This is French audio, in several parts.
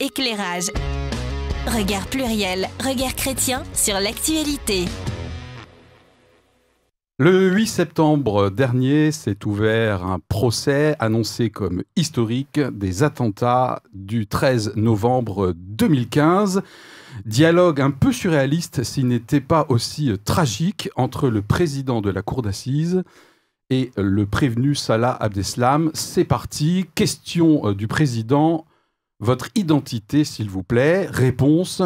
éclairage. Regard pluriel, regard chrétien sur l'actualité. Le 8 septembre dernier s'est ouvert un procès annoncé comme historique des attentats du 13 novembre 2015. Dialogue un peu surréaliste s'il n'était pas aussi tragique entre le président de la cour d'assises et le prévenu Salah Abdeslam. C'est parti, question euh, du président votre identité, s'il vous plaît. Réponse.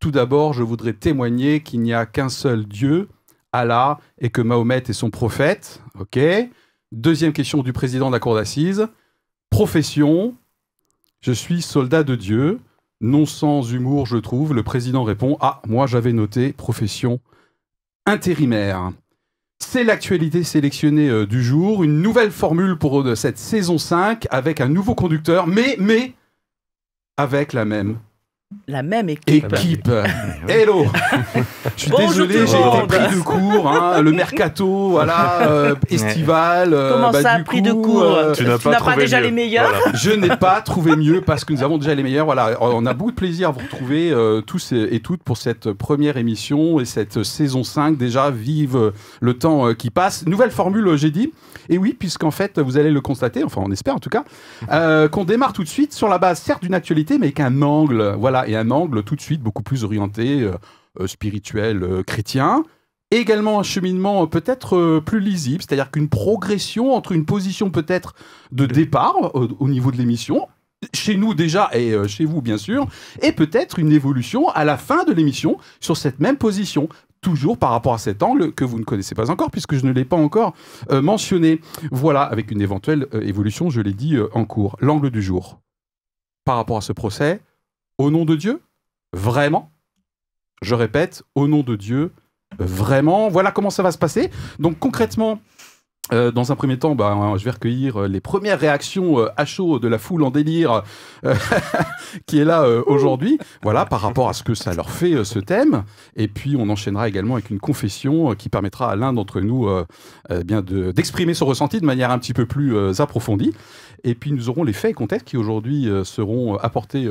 Tout d'abord, je voudrais témoigner qu'il n'y a qu'un seul Dieu, Allah, et que Mahomet est son prophète. OK. Deuxième question du président de la cour d'assises. Profession. Je suis soldat de Dieu. Non sans humour, je trouve. Le président répond Ah, moi j'avais noté profession intérimaire. C'est l'actualité sélectionnée euh, du jour, une nouvelle formule pour euh, cette saison 5 avec un nouveau conducteur, mais, mais, avec la même la même équipe. Équipe. Eh eh Hello. Je suis désolé, j'ai été pris de cours. Hein. le mercato, voilà, euh, estival. Euh, Comment bah, ça, pris de cours euh, Tu n'as pas, déjà les meilleurs Je n'ai pas trouvé mieux parce que nous avons déjà les meilleurs. Voilà, on a beaucoup de plaisir à vous retrouver tous et, et, toutes pour cette première émission et cette saison 5. Déjà, vive le temps qui passe. Nouvelle formule, j'ai dit. Et oui, puisqu'en fait, vous allez le constater, enfin, on espère en tout cas, qu'on démarre tout de suite sur la base, certes, d'une actualité, mais qu'un angle. Voilà et un angle tout de suite beaucoup plus orienté euh, euh, spirituel euh, chrétien. Et également un cheminement peut-être plus lisible, c'est-à-dire qu'une progression entre une position peut-être de départ au niveau de l'émission, chez nous déjà et chez vous bien sûr, et peut-être une évolution à la fin de l'émission sur cette même position toujours par rapport à cet angle que vous ne connaissez pas encore, puisque je ne l'ai pas encore mentionné. Voilà, avec une éventuelle évolution, je l'ai dit en cours. L'angle du jour. Par rapport à ce procès, au nom de Dieu Vraiment Je répète, au nom de Dieu, vraiment Voilà comment ça va se passer. Donc concrètement, euh, dans un premier temps, ben, je vais recueillir euh, les premières réactions euh, à chaud de la foule en délire qui est là aujourd'hui, voilà, par rapport à ce que ça leur fait ce thème. Et puis on enchaînera également avec une confession qui permettra à l'un d'entre nous bien d'exprimer son ressenti de manière un petit peu plus approfondie. Et puis nous aurons les faits et contextes qui aujourd'hui seront apportés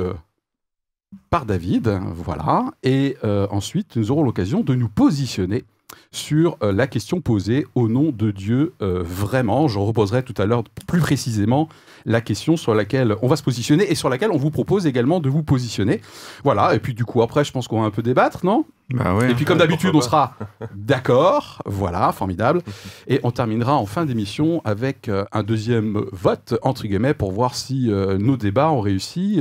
par David, voilà, et euh, ensuite nous aurons l'occasion de nous positionner sur euh, la question posée au nom de Dieu euh, vraiment. Je reposerai tout à l'heure plus précisément la question sur laquelle on va se positionner et sur laquelle on vous propose également de vous positionner. Voilà, et puis du coup après je pense qu'on va un peu débattre, non bah et puis comme d'habitude, on sera d'accord, voilà, formidable. Et on terminera en fin d'émission avec un deuxième vote, entre guillemets, pour voir si nos débats ont réussi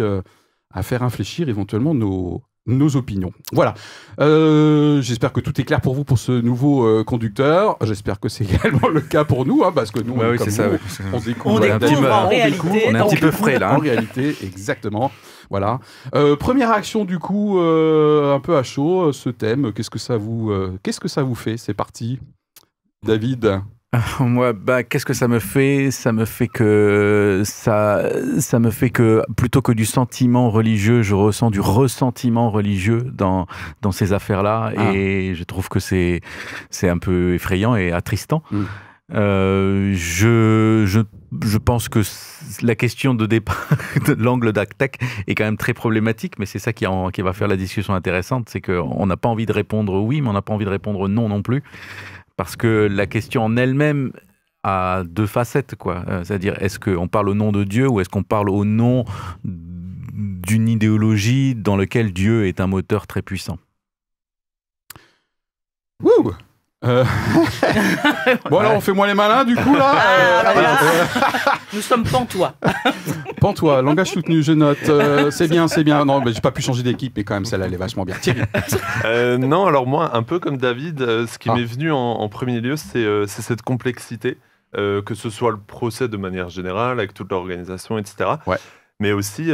à faire infléchir éventuellement nos, nos opinions. Voilà. Euh, j'espère que tout est clair pour vous pour ce nouveau euh, conducteur. J'espère que c'est également le cas pour nous, hein, parce que nous, bah on, est comme on, est un petit peu frais là. Hein. En réalité, exactement. Voilà. Euh, première action du coup, un peu à chaud, ce thème. Qu'est-ce que ça vous, qu'est-ce que ça vous fait C'est parti, David. Moi, bah, qu'est-ce que ça me fait Ça me fait que ça, ça me fait que plutôt que du sentiment religieux, je ressens du ressentiment religieux dans dans ces affaires-là, ah. et je trouve que c'est c'est un peu effrayant et attristant. Hmm. Euh, je, je, pense que la question de départ de l'angle d'Actec est quand même très problématique, mais c'est ça qui, en, qui, va faire la discussion intéressante, c'est qu'on n'a pas envie de répondre oui, mais on n'a pas envie de répondre non non plus. Parce que la question en elle-même a deux facettes, quoi. Euh, c'est-à-dire, est-ce qu'on parle au nom de Dieu ou est-ce qu'on parle au nom d'une idéologie dans laquelle Dieu est un moteur très puissant euh, bon alors on fait moins les malins du coup là. Ah, euh, Nous sommes pantois. pantois, langage soutenu, je note. Euh, c'est bien, c'est bien. Non, mais j'ai pas pu changer d'équipe, mais quand même celle-là elle est vachement bien. Thierry. non, alors moi un peu comme David, ce qui ah. m'est venu en, premier lieu, c'est cette complexité, que ce soit le procès de manière générale avec toute l'organisation, etc. Mais aussi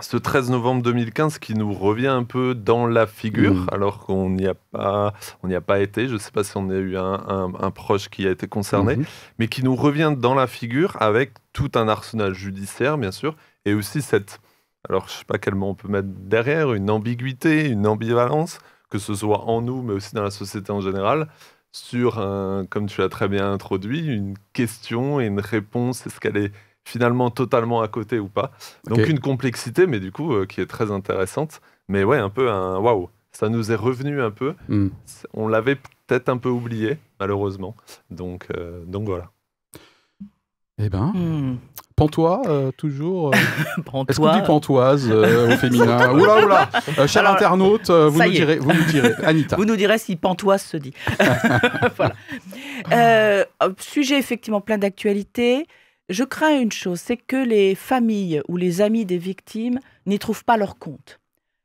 ce 13 novembre 2015 qui nous revient un peu dans la figure, mm. alors qu'on n'y a pas, on n'y a pas été. Je ne sais pas si on a eu un, proche qui a été concerné, mhm. mais qui nous revient dans la figure avec tout un arsenal judiciaire, bien sûr, et aussi cette, alors je ne sais pas quel mot on peut mettre derrière, une ambiguïté, une ambivalence, que ce soit en nous, mais aussi dans la société en général, sur, un, comme tu l'as très bien introduit, une question et une réponse. Est-ce qu'elle est finalement totalement à côté ou pas. Donc une complexité, mais du coup, euh, qui est très intéressante. Mais ouais, un peu un waouh, ça nous est revenu un peu. Hmm. On l'avait peut-être un peu oublié, malheureusement. Donc, euh, donc voilà. Eh ben, hmm. Pantois, euh, toujours. Est-ce qu'on dit pantoise au féminin Oula, oula euh, Cher internaute, vous nous, direz, vous nous, direz, Anita. Vous nous direz si pantoise se dit. voilà. sujet effectivement plein d'actualités. Je crains une chose, c'est que les familles ou les amis des victimes n'y trouvent pas leur compte.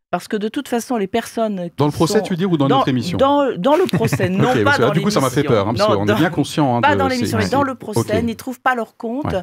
Parce que de toute façon, les personnes. dans le procès, tu dis, ou dans, notre émission dans, le procès, non pas dans Du coup, ça m'a fait peur, hein, parce qu'on est bien conscient. Hein, pas dans l'émission, mais dans le procès, n'y trouvent pas leur compte.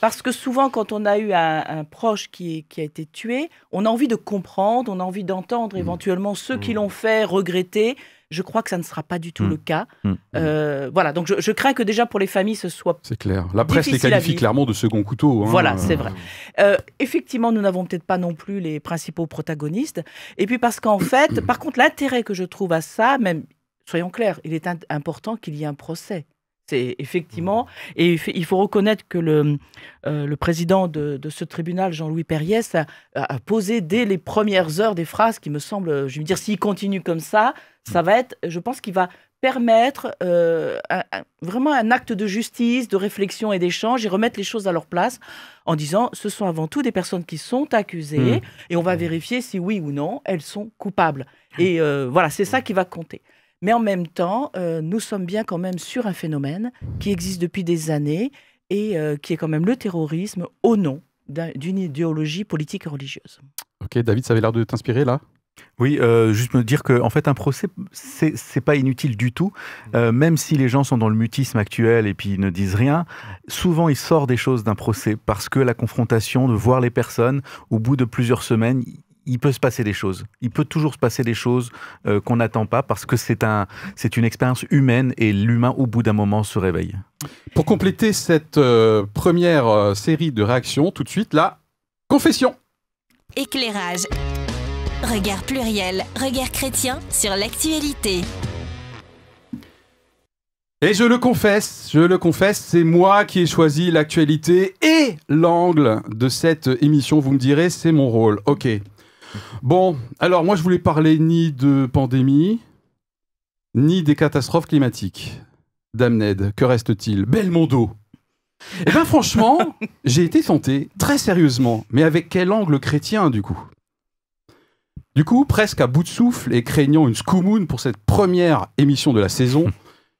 Parce que souvent, quand on a eu un, proche qui, qui, a été tué, on a envie de comprendre, on a envie d'entendre mmh. éventuellement ceux qui l'ont mmh. fait regretter. Je crois que ça ne sera pas du tout hmm. le cas. Hmm. Euh, voilà, donc je, crains que déjà pour les familles, ce soit. C'est clair. La presse les qualifie clairement de second couteau. Hein. Voilà, c'est vrai. Euh, effectivement, nous n'avons peut-être pas non plus les principaux protagonistes. Et puis parce qu'en fait, par contre, l'intérêt que je trouve à ça, même, soyons clairs, il est important qu'il y ait un procès. C'est effectivement, mmh. et il faut reconnaître que le, euh, président de, ce tribunal, Jean-Louis Perriès, a, posé dès les premières heures des phrases qui me semblent, je me dire, s'il continue comme ça, mmh. ça va être, je pense qu'il va permettre euh, vraiment un acte de justice, de réflexion et d'échange et remettre les choses à leur place en disant ce sont avant tout des personnes qui sont accusées mmh. et on va vérifier si oui ou non elles sont coupables. Et euh, voilà, c'est ça qui va compter. Mais en même temps, euh, nous sommes bien quand même sur un phénomène qui existe depuis des années et euh, qui est quand même le terrorisme au nom d'une idéologie politique et religieuse. Ok, David, ça avait l'air de t'inspirer là oui, euh, juste me dire que en fait un procès c'est pas inutile du tout, mmh. même si les gens sont dans le mutisme actuel et puis ils ne disent rien. Souvent il sort des choses d'un procès parce que la confrontation, de voir les personnes, au bout de plusieurs semaines, il peut se passer des choses. Il peut toujours se passer des choses euh, qu'on n'attend pas parce que c'est un, c'est une expérience humaine et l'humain, au bout d'un moment, se réveille. Pour compléter cette euh, première euh, série de réactions, tout de suite, la confession. Éclairage. Regard pluriel, regard chrétien sur l'actualité. Et je le confesse, je le confesse, c'est moi qui ai choisi l'actualité et l'angle de cette émission. Vous me direz, c'est mon rôle. Ok. Bon, alors moi je voulais parler ni de pandémie, ni des catastrophes climatiques. Ned, que reste-t-il Belmondo Eh bien franchement, j'ai été tenté, très sérieusement, mais avec quel angle chrétien du coup Du coup, presque à bout de souffle et craignant une scoumoune pour cette première émission de la saison,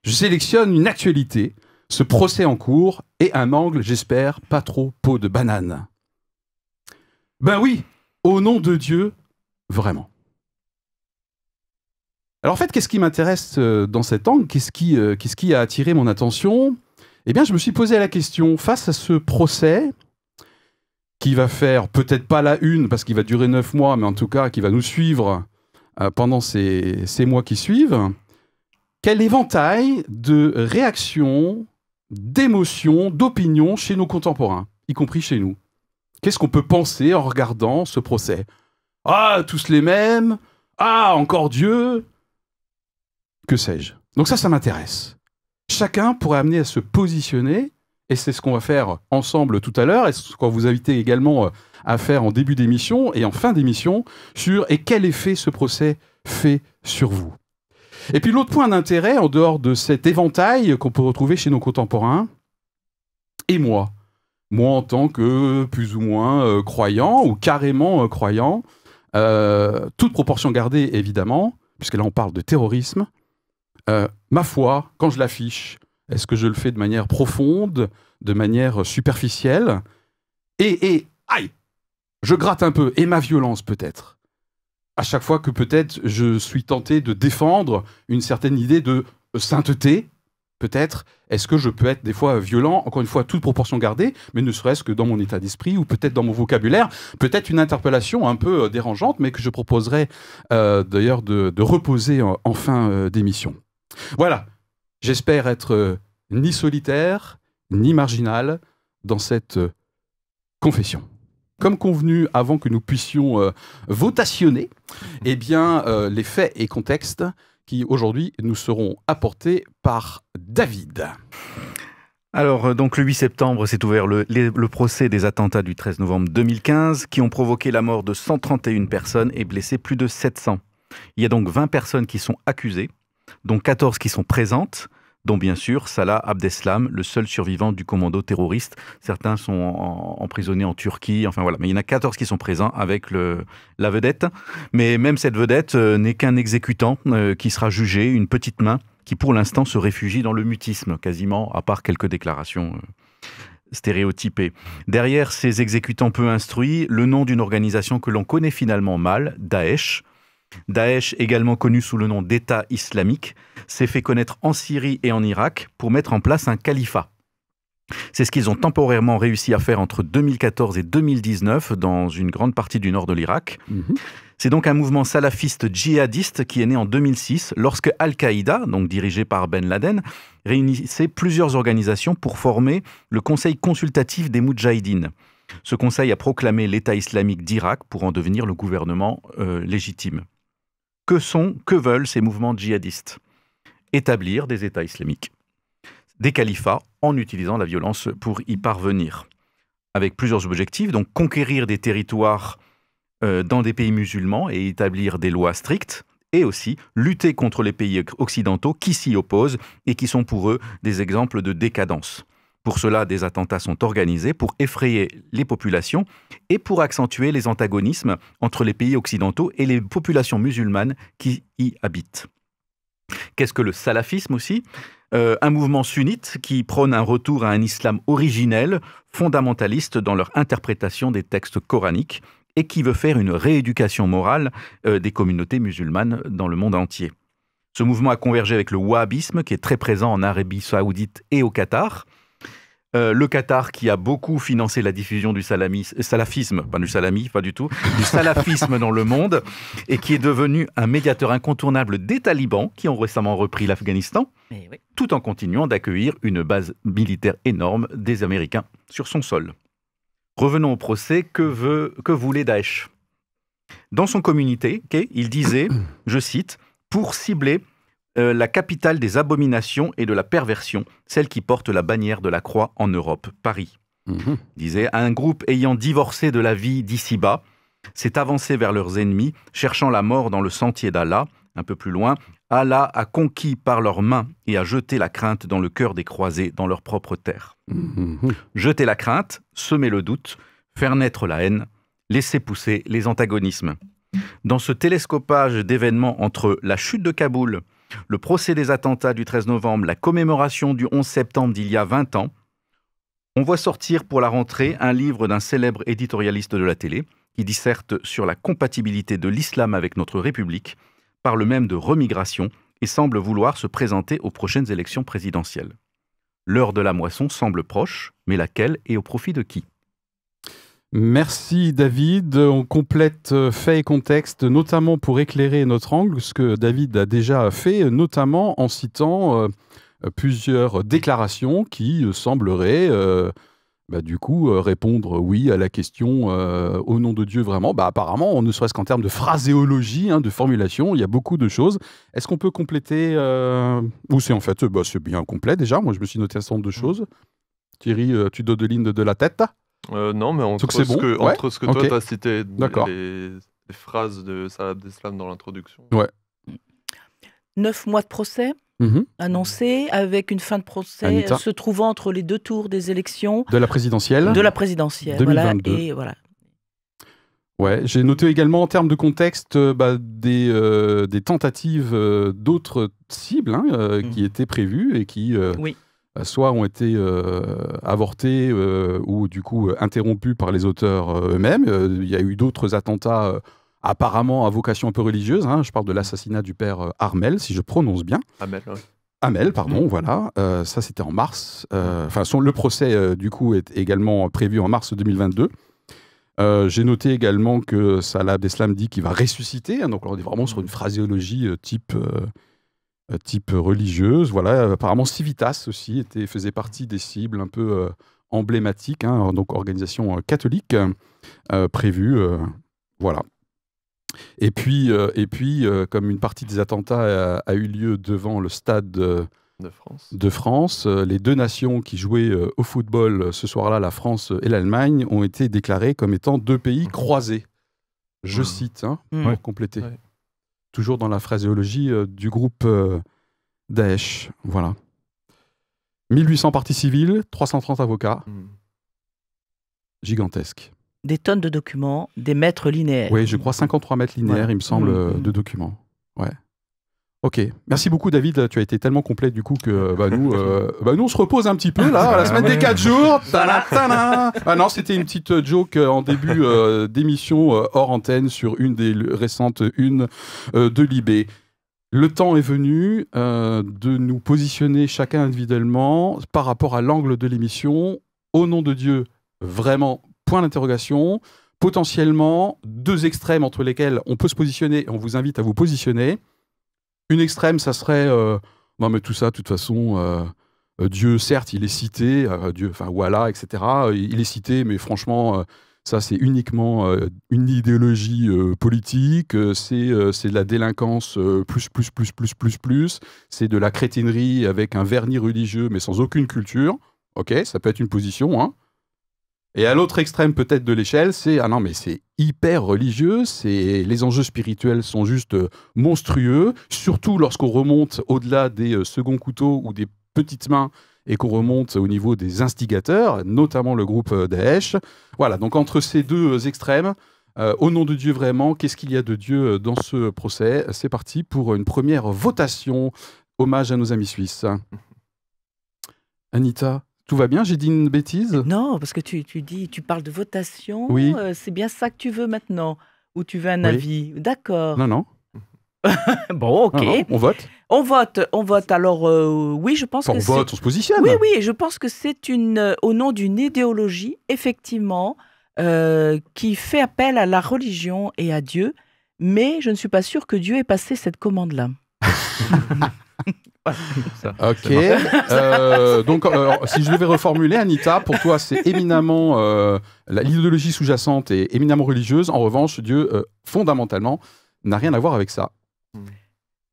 je sélectionne une actualité, ce procès en cours et un angle, j'espère, pas trop peau de banane. Ben oui, au nom de Dieu, vraiment. Alors en fait, qu'est-ce qui m'intéresse euh, dans cet angle euh, Qu'est-ce qui, a attiré mon attention Eh bien, je me suis posé la question, face à ce procès, qui va faire peut-être pas la une, parce qu'il va durer neuf mois, mais en tout cas, qui va nous suivre euh, pendant ces mois qui suivent, quel éventail de réactions, d'émotions, d'opinions chez nos contemporains, y compris chez nous Qu'est-ce qu'on peut penser en regardant ce procès Ah, tous les mêmes Ah, encore Dieu Que sais-je Donc ça, ça m'intéresse. Chacun pourrait amener à se positionner, et c'est ce qu'on va faire ensemble tout à l'heure, et ce qu'on vous inviter également euh, à faire en début d'émission et en fin d'émission, sur et quel effet ce procès fait sur vous. Et puis l'autre point d'intérêt, en dehors de cet éventail qu'on peut retrouver chez nos contemporains, et moi moi en tant que plus ou moins euh, croyant ou carrément euh, croyant, euh, toute proportion gardée évidemment, puisque là on parle de terrorisme, ma foi, quand je l'affiche, est-ce que je le fais de manière profonde, de manière superficielle Et, et, aïe Je gratte un peu, et ma violence peut-être. À chaque fois que peut-être je suis tenté de défendre une certaine idée de sainteté, peut-être est-ce que je peux être des fois violent, encore une fois, toute proportion gardée, mais ne serait-ce que dans mon état d'esprit ou peut-être dans mon vocabulaire, peut-être une interpellation un peu euh, dérangeante, mais que je proposerai euh, d'ailleurs de, reposer en, fin euh, d'émission. Voilà, j'espère être ni solitaire, ni marginal dans cette confession. Comme convenu, avant que nous puissions votationner, eh bien, les faits et contextes qui aujourd'hui nous seront apportés par David. Alors, euh, donc le 8 septembre s'est ouvert le, le, procès des attentats du 13 novembre 2015 qui ont provoqué la mort de 131 personnes et blessé plus de 700. Il y a donc 20 personnes qui sont accusées, dont 14 qui sont présentes dont bien sûr Salah Abdeslam, le seul survivant du commando terroriste. Certains sont emprisonnés en Turquie, enfin voilà, mais il y en a 14 qui sont présents avec la vedette. Mais même cette vedette euh, n'est qu'un exécutant euh, qui sera jugé, une petite main, qui pour l'instant se réfugie dans le mutisme, quasiment, à part quelques déclarations. Euh, stéréotypées. Derrière ces exécutants peu instruits, le nom d'une organisation que l'on connaît finalement mal, Daesh, Daesh, également connu sous le nom d'État islamique, s'est fait connaître en Syrie et en Irak pour mettre en place un califat. C'est ce qu'ils ont temporairement réussi à faire entre 2014 et 2019 dans une grande partie du nord de l'Irak. Mhm. C'est donc un mouvement salafiste djihadiste qui est né en 2006 lorsque Al-Qaïda, donc dirigé par Ben Laden, réunissait plusieurs organisations pour former le Conseil consultatif des Moudjahidines. Ce conseil a proclamé l'État islamique d'Irak pour en devenir le gouvernement euh, légitime. Que sont, que veulent ces mouvements djihadistes Établir des États islamiques, des califats, en utilisant la violence pour y parvenir, avec plusieurs objectifs, donc conquérir des territoires euh, dans des pays musulmans et établir des lois strictes, et aussi lutter contre les pays occidentaux qui s'y opposent et qui sont pour eux des exemples de décadence. Pour cela, des attentats sont organisés pour effrayer les populations et pour accentuer les antagonismes entre les pays occidentaux et les populations musulmanes qui y habitent. Qu'est-ce que le salafisme aussi euh, Un mouvement sunnite qui prône un retour à un islam originel, fondamentaliste dans leur interprétation des textes coraniques, et qui veut faire une rééducation morale euh, des communautés musulmanes dans le monde entier. Ce mouvement a convergé avec le wahhabisme, qui est très présent en Arabie saoudite et au Qatar, euh, le Qatar qui a beaucoup financé la diffusion du salafisme, pas du salami, pas du tout, du salafisme dans le monde, et qui est devenu un médiateur incontournable des talibans qui ont récemment repris l'Afghanistan, eh tout en continuant d'accueillir une base militaire énorme des Américains sur son sol. Revenons au procès, que, veut, que voulait Daesh Dans son communiqué, il disait, je cite, pour cibler euh, la capitale des abominations et de la perversion, celle qui porte la bannière de la croix en Europe, Paris. Mhm. Disait un groupe ayant divorcé de la vie d'ici-bas, s'est avancé vers leurs ennemis, cherchant la mort dans le sentier d'Allah, un peu plus loin. Allah a conquis par leurs mains et a jeté la crainte dans le cœur des croisés, dans leur propre terre. Mhm. Jeter la crainte, semer le doute, faire naître la haine, laisser pousser les antagonismes. Dans ce télescopage d'événements entre la chute de Kaboul, le procès des attentats du 13 novembre, la commémoration du 11 septembre d'il y a 20 ans, on voit sortir pour la rentrée un livre d'un célèbre éditorialiste de la télé qui disserte sur la compatibilité de l'islam avec notre République, parle même de remigration et semble vouloir se présenter aux prochaines élections présidentielles. L'heure de la moisson semble proche, mais laquelle et au profit de qui Merci David. On complète euh, fait et contexte, notamment pour éclairer notre angle, ce que David a déjà fait, notamment en citant euh, plusieurs déclarations qui euh, sembleraient, bah, du coup, répondre oui à la question au nom de Dieu vraiment. Bah, apparemment, ne serait-ce qu'en termes de phraséologie, hein, de formulation, il y a beaucoup de choses. Est-ce qu'on peut compléter Ou c'est en fait, bah, c'est bien complet déjà. Moi, je me suis noté un certain nombre de mmh. choses. Thierry, tu de lignes de la tête euh, non, mais entre ce que, entre ce que toi, t'as cité, les, les, phrases de Salah Abdeslam dans l'introduction. Ouais. Neuf mois de procès mhm. annoncés, avec une fin de procès se trouvant entre les deux tours des élections. De la présidentielle. De la présidentielle, 2022. Et voilà. Ouais, j'ai noté également en termes de contexte euh, bah, euh, des, tentatives d'autres cibles hein, mhm. qui étaient prévues et qui oui. Euh, soit ont été euh, avortés euh, ou du coup interrompus par les auteurs eux-mêmes. Il y a eu d'autres attentats apparemment à vocation un peu religieuse. Hein. Je parle de l'assassinat du père Armel, si je prononce bien. Amel, oui. Amel, pardon, mm. voilà. ça, c'était en mars. Enfin, le procès, du coup, est également prévu en mars 2022. J'ai noté également que Salah Abdeslam dit qu'il va ressusciter. Hein. donc, là, on est vraiment sur une mm. phraséologie type euh, type religieuse. Voilà, euh, apparemment Civitas aussi était, faisait partie des cibles un peu euh, emblématiques, hein, donc organisation catholique prévue. voilà. Et puis, et puis comme une partie des attentats a, eu lieu devant le stade de France, les deux nations qui jouaient au football ce soir-là, la France et l'Allemagne, ont été déclarées comme étant deux pays mmh. croisés. Je mmh. cite, hein, mmh. pour compléter toujours dans la phraséologie euh, du groupe euh, Daesh. Voilà. 1800 parties civiles, 330 avocats. Hmm. Gigantesque. Des tonnes de documents, des mètres linéaires. Oui, je crois 53 mètres linéaires, il me semble, hmm. euh, de documents. Ouais. Ok, merci beaucoup David, tu as été tellement complet du coup que bah, nous, euh, bah, nous on se repose un petit peu là, la semaine des 4 jours. Ah non, c'était une petite euh, joke euh, en début d'émission hors antenne sur une des récentes une de Libé. Le temps est venu de nous positionner chacun individuellement par rapport à l'angle de l'émission. Au nom de Dieu, vraiment, point d'interrogation. Potentiellement, deux extrêmes entre lesquels on peut se positionner. On vous invite à vous positionner. Une extrême, ça serait euh, non mais tout ça, de toute façon. Euh, euh, Dieu, certes, il est cité, Dieu, enfin voilà, etc. Il est cité, mais franchement, ça, c'est uniquement une idéologie politique, c'est de la délinquance plus, plus, plus, plus, plus, plus, c'est de la crétinerie avec un vernis religieux mais sans aucune culture. Ok, ça peut être une position, hein. Et à l'autre extrême peut-être de l'échelle, c'est ah non mais c'est hyper religieux, c'est les enjeux spirituels sont juste euh, monstrueux, surtout lorsqu'on remonte au-delà des euh, seconds couteaux ou des petites mains et qu'on remonte au niveau des instigateurs, notamment le groupe euh, Daesh. Voilà, donc entre ces deux extrêmes, au nom de Dieu vraiment, qu'est-ce qu'il y a de Dieu dans ce procès C'est parti pour une première votation. Hommage à nos amis suisses. Anita, tout va bien, j'ai dit une bêtise Non, parce que tu, tu, dis, tu parles de votation, oui. Euh, c'est bien ça que tu veux maintenant, ou tu veux un avis D'accord. Non, non. bon, ok. on vote On vote, on vote. Alors, euh, oui, je pense que que. On vote, on se positionne. Oui, oui, je pense que c'est une, euh, au nom d'une idéologie, effectivement, qui fait appel à la religion et à Dieu, mais je ne suis pas sûre que Dieu ait passé cette commande-là ok. Euh, donc, euh, si je devais reformuler, Anita, pour toi, c'est éminemment euh, l'idéologie sous-jacente est éminemment religieuse. En revanche, Dieu, fondamentalement, n'a rien à voir avec ça.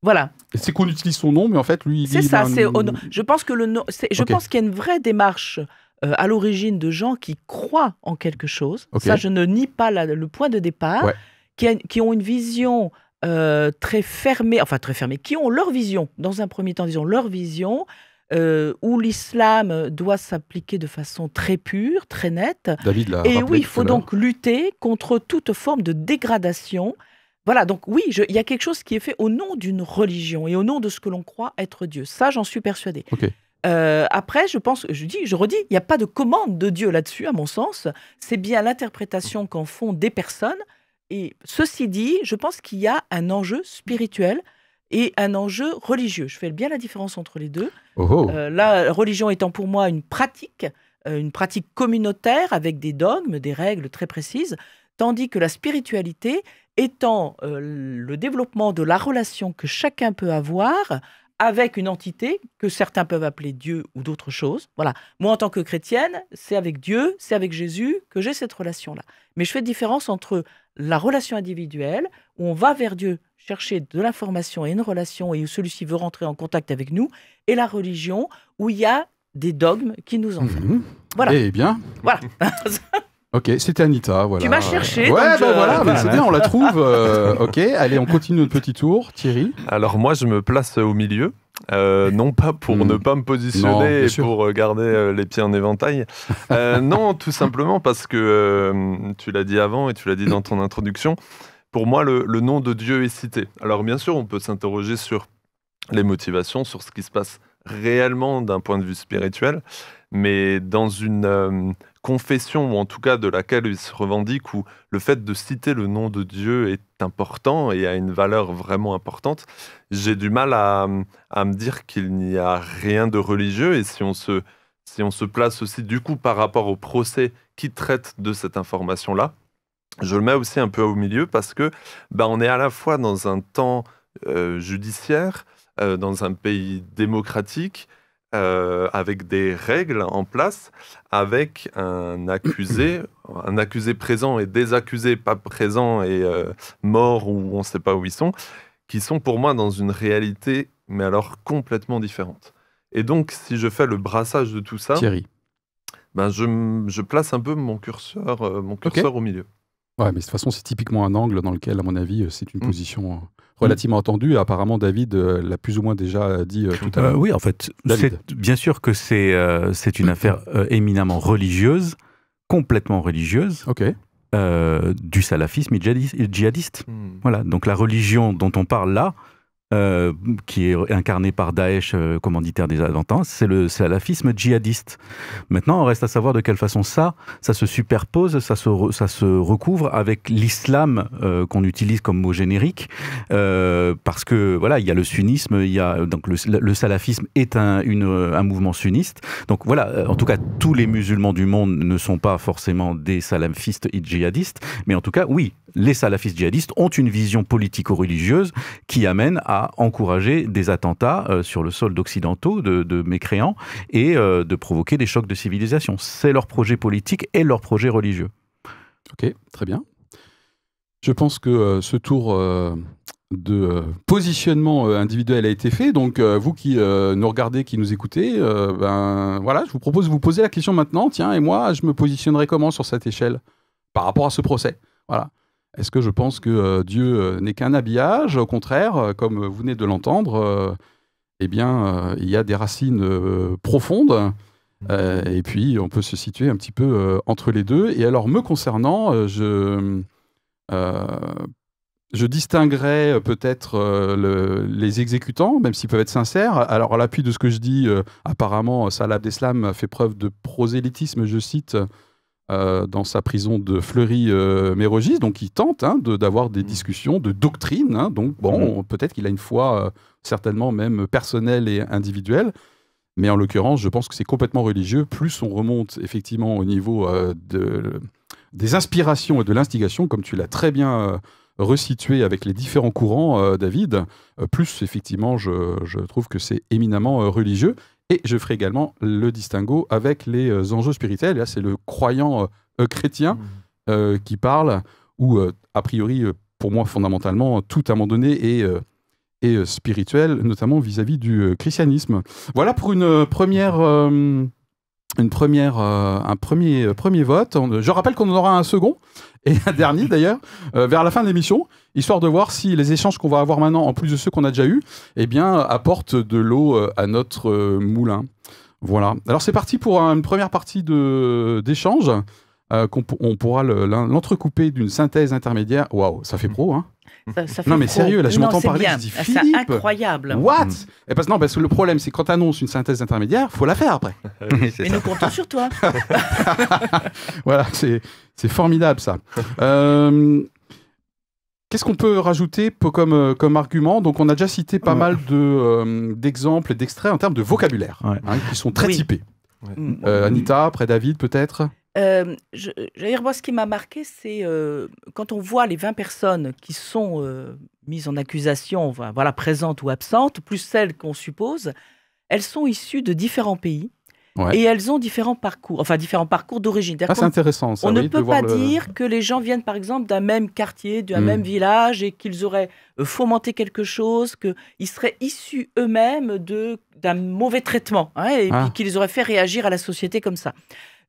Voilà. C'est qu'on utilise son nom, mais en fait, lui, c'est ça. c'est je pense que le Je pense qu'il y a une vraie démarche à l'origine de gens qui croient en quelque chose. Ça, je ne nie pas le point de départ, qui, ont une vision euh, très fermés, enfin très fermés, qui ont leur vision, dans un premier temps, disons leur vision, euh, où l'islam doit s'appliquer de façon très pure, très nette, David et oui, il faut donc lutter contre toute forme de dégradation. Voilà, donc oui, il y a quelque chose qui est fait au nom d'une religion et au nom de ce que l'on croit être Dieu. Ça, j'en suis persuadée. Euh, après, je pense, je dis, je redis, il n'y a pas de commande de Dieu là-dessus, à mon sens. C'est bien l'interprétation qu'en font des personnes et ceci dit, je pense qu'il y a un enjeu spirituel et un enjeu religieux. Je fais bien la différence entre les deux. Oh, oh. Euh, la religion étant pour moi une pratique, euh, une pratique communautaire avec des dogmes, des règles très précises, tandis que la spiritualité étant euh, le développement de la relation que chacun peut avoir avec une entité que certains peuvent appeler Dieu ou d'autres choses. Voilà. Moi, en tant que chrétienne, c'est avec Dieu, c'est avec Jésus que j'ai cette relation-là. Mais je fais différence entre la relation individuelle, où on va vers Dieu chercher de l'information et une relation, et où celui-ci veut rentrer en contact avec nous, et la religion, où il y a des dogmes qui nous enferment. Mhm. Voilà. Eh bien. Voilà. Ok, c'était Anita, voilà. Tu m'as cherché. Ouais, ben voilà, bah, on la trouve. Euh, ok, allez, on continue notre petit tour, Thierry. Alors moi, je me place au milieu, euh, non pas pour hmm. ne pas me positionner et pour garder les pieds en éventail. non, tout simplement parce que tu l'as dit avant et tu l'as dit dans ton introduction. Pour moi, le nom de Dieu est cité. Alors bien sûr, on peut s'interroger sur les motivations, sur ce qui se passe réellement d'un point de vue spirituel mais dans une euh, confession, ou en tout cas de laquelle il se revendique, où le fait de citer le nom de Dieu est important et a une valeur vraiment importante, j'ai du mal à, me dire qu'il n'y a rien de religieux. Et si on, se, si on se place aussi du coup par rapport au procès qui traite de cette information-là, je le mets aussi un peu au milieu parce que bah, on est à la fois dans un temps euh, judiciaire, euh, dans un pays démocratique, euh, avec des règles en place, avec un accusé, un accusé présent et des accusés pas présents et mort euh, morts ou on ne sait pas où ils sont, qui sont pour moi dans une réalité, mais alors complètement différente. Et donc, si je fais le brassage de tout ça, Thierry. Ben je, place un peu mon curseur, euh, mon curseur au milieu. Ouais, mais de toute façon, c'est typiquement un angle dans lequel, à mon avis, c'est une mm. position Mm. relativement attendu. Apparemment, David euh, l'a plus ou moins déjà euh, dit euh, tout à l'heure. oui, en fait, bien sûr que c'est c'est une affaire éminemment religieuse, complètement religieuse. Ok. du salafisme et djihadiste. Mm. Voilà, donc la religion dont on parle là, euh, qui est incarné par Daesh, euh, commanditaire des attentats, c'est le salafisme djihadiste. Maintenant, on reste à savoir de quelle façon ça, ça se superpose, ça se, recouvre avec l'islam euh, qu'on utilise comme mot générique, parce que voilà, il y a le sunnisme, il y a donc le, salafisme est un, un mouvement sunniste. Donc voilà, en tout cas, tous les musulmans du monde ne sont pas forcément des salafistes et djihadistes, mais en tout cas, oui, les salafistes djihadistes ont une vision politico-religieuse qui amène à encourager des attentats euh, sur le sol d'occidentaux, de, mécréants, et euh, de provoquer des chocs de civilisation. C'est leur projet politique et leur projet religieux. Ok, très bien. Je pense que euh, ce tour de positionnement individuel a été fait. Donc, vous qui nous regardez, qui nous écoutez, ben voilà, je vous propose de vous poser la question maintenant. Tiens, et moi, je me positionnerai comment sur cette échelle par rapport à ce procès Voilà. Est-ce que je pense que euh, Dieu euh, n'est qu'un habillage Au contraire, euh, comme vous venez de l'entendre, eh bien, il y a des racines profondes. et puis, on peut se situer un petit peu entre les deux. Et alors, me concernant, je, je distinguerais peut-être les exécutants, même s'ils peuvent être sincères. Alors, à l'appui de ce que je dis, apparemment, Salah Abdeslam fait preuve de prosélytisme, je cite, euh, dans sa prison de Fleury-Mérogis. Euh, donc, il tente hein, d'avoir des mm. discussions de doctrine. Hein. donc, bon, mm. peut-être qu'il a une foi euh, certainement même personnelle et individuelle. Mais en l'occurrence, je pense que c'est complètement religieux. Plus on remonte effectivement au niveau de, des inspirations et de l'instigation, comme tu l'as très bien resitué avec les différents courants, David, plus effectivement, je, je trouve que c'est éminemment religieux. Et je ferai également le distinguo avec les euh, enjeux spirituels. là, c'est le croyant euh, euh, chrétien mmh. qui parle, où, a priori, pour moi, fondamentalement, tout à un moment donné est, spirituel, notamment vis à -vis du christianisme. Voilà pour une première une première, euh, un premier, euh, premier vote. Je rappelle qu'on en aura un second et un dernier d'ailleurs euh, vers la fin de l'émission, histoire de voir si les échanges qu'on va avoir maintenant, en plus de ceux qu'on a déjà eu eh bien, apportent de l'eau à notre moulin. Voilà. Alors c'est parti pour une première partie d'échange. Euh, qu'on on pourra l'entrecouper d'une synthèse intermédiaire. Waouh, ça fait mm. pro, hein non mais sérieux, là je m'entends parler, ah, c'est incroyable. What mm. Et parce, non, parce que le problème c'est quand tu annonces une synthèse intermédiaire, faut la faire après. Et nous comptons sur toi. voilà, c'est formidable ça. Euh, qu'est-ce qu'on peut rajouter euh, comme, argument Donc, on a déjà cité pas mal d'exemples et d'extraits en termes de vocabulaire, hein, qui sont très typés. Mm. Euh, mm. Anita, après David, peut-être euh, moi, ce qui m'a marqué, c'est euh, quand on voit les 20 personnes qui sont mises en accusation, voilà, présentes ou absentes, plus celles qu'on suppose, elles sont issues de différents pays. Et elles ont différents parcours, enfin différents parcours d'origine. Ah, c'est intéressant. on ne peut pas dire que les gens viennent par exemple d'un même quartier, d'un hmm. même village et qu'ils auraient euh, fomenté quelque chose, qu'ils seraient issus eux-mêmes d'un mauvais traitement hein, et ah. qu'ils auraient fait réagir à la société comme ça.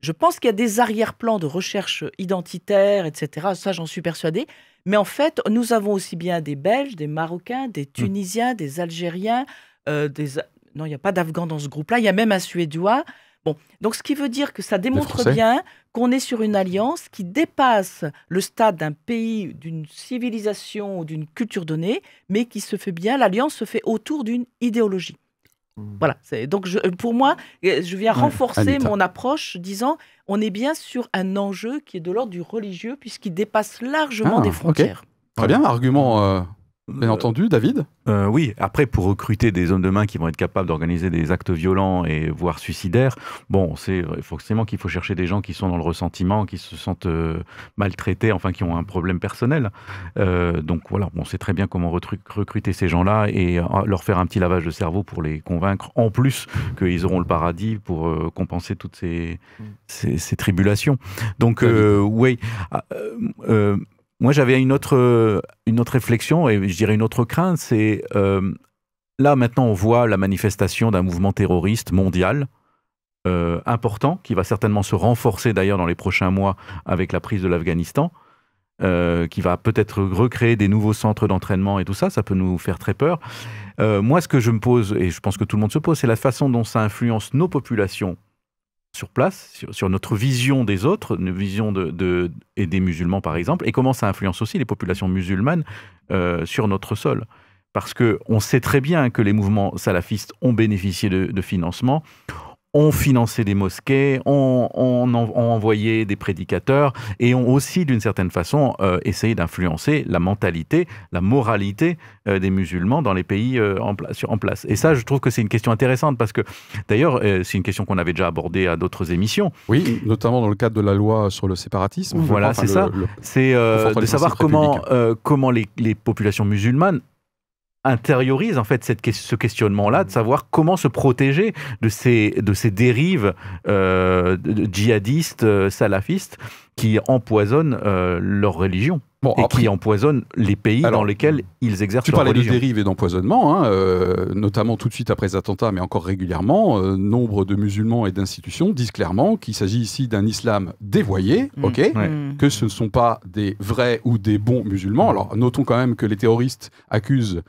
Je pense qu'il y a des arrière-plans de recherche identitaire, etc. Ça, j'en suis persuadée. Mais en fait, nous avons aussi bien des Belges, des Marocains, des hmm. Tunisiens, des Algériens, euh, des, non, il n'y a pas d'Afghans dans ce groupe-là, il y a même un Suédois. Bon, donc ce qui veut dire que ça démontre bien qu'on est sur une alliance qui dépasse le stade d'un pays, d'une civilisation, ou d'une culture donnée, mais qui se fait bien, l'alliance se fait autour d'une idéologie. Hmm. Voilà, donc je, euh, pour moi, euh, je viens renforcer mon approche disant on est bien sur un enjeu qui est de l'ordre du religieux puisqu'il dépasse largement ah, des frontières. Très bien, argument euh, Bien euh, entendu, David euh, Oui, après, pour recruter des hommes de main qui vont être capables d'organiser des actes violents et voire suicidaires, bon, c'est forcément qu'il faut chercher des gens qui sont dans le ressentiment, qui se sentent euh, maltraités, enfin, qui ont un problème personnel. donc voilà, on sait très bien comment recruter ces gens-là et leur faire un petit lavage de cerveau pour les convaincre, en plus qu'ils auront le paradis pour compenser toutes mm. ces, ces tribulations. Donc, oui, ah, moi, j'avais une autre, euh, une autre réflexion et je dirais une autre crainte, c'est euh, là maintenant on voit la manifestation d'un mouvement terroriste mondial euh, important qui va certainement se renforcer d'ailleurs dans les prochains mois avec la prise de l'Afghanistan, qui va peut-être recréer des nouveaux centres d'entraînement et tout ça, ça peut nous faire très peur. moi, ce que je me pose et je pense que tout le monde se pose, c'est la façon dont ça influence nos populations sur place, sur, notre vision des autres, une vision de, et des musulmans par exemple, et comment ça influence aussi les populations musulmanes euh, sur notre sol. Parce qu'on sait très bien que les mouvements salafistes ont bénéficié de, de ont financé des mosquées, ont, envoyé des prédicateurs et ont aussi, d'une certaine façon, euh, essayé d'influencer la mentalité, la moralité euh, des musulmans dans les pays euh, en, place. Et ça, je trouve que c'est une question intéressante parce que, d'ailleurs, c'est une question qu'on avait déjà abordée à d'autres émissions. Oui, notamment dans le cadre de la loi sur le séparatisme. Voilà, c'est ça. C'est de savoir comment, comment les populations musulmanes intériorise en fait cette, ce questionnement-là de savoir comment se protéger de ces, de ces dérives euh, djihadistes, euh, salafistes qui empoisonnent euh, leur religion. et qui empoisonnent les pays dans lesquels ils exercent leur religion. Tu parlais de dérives et d'empoisonnement, hein, notamment tout de suite après les attentats, mais encore régulièrement. nombre de musulmans et d'institutions disent clairement qu'il s'agit ici d'un islam dévoyé, mmh. ok, que ce ne sont pas des vrais ou des bons musulmans. Alors notons quand même que les terroristes accusent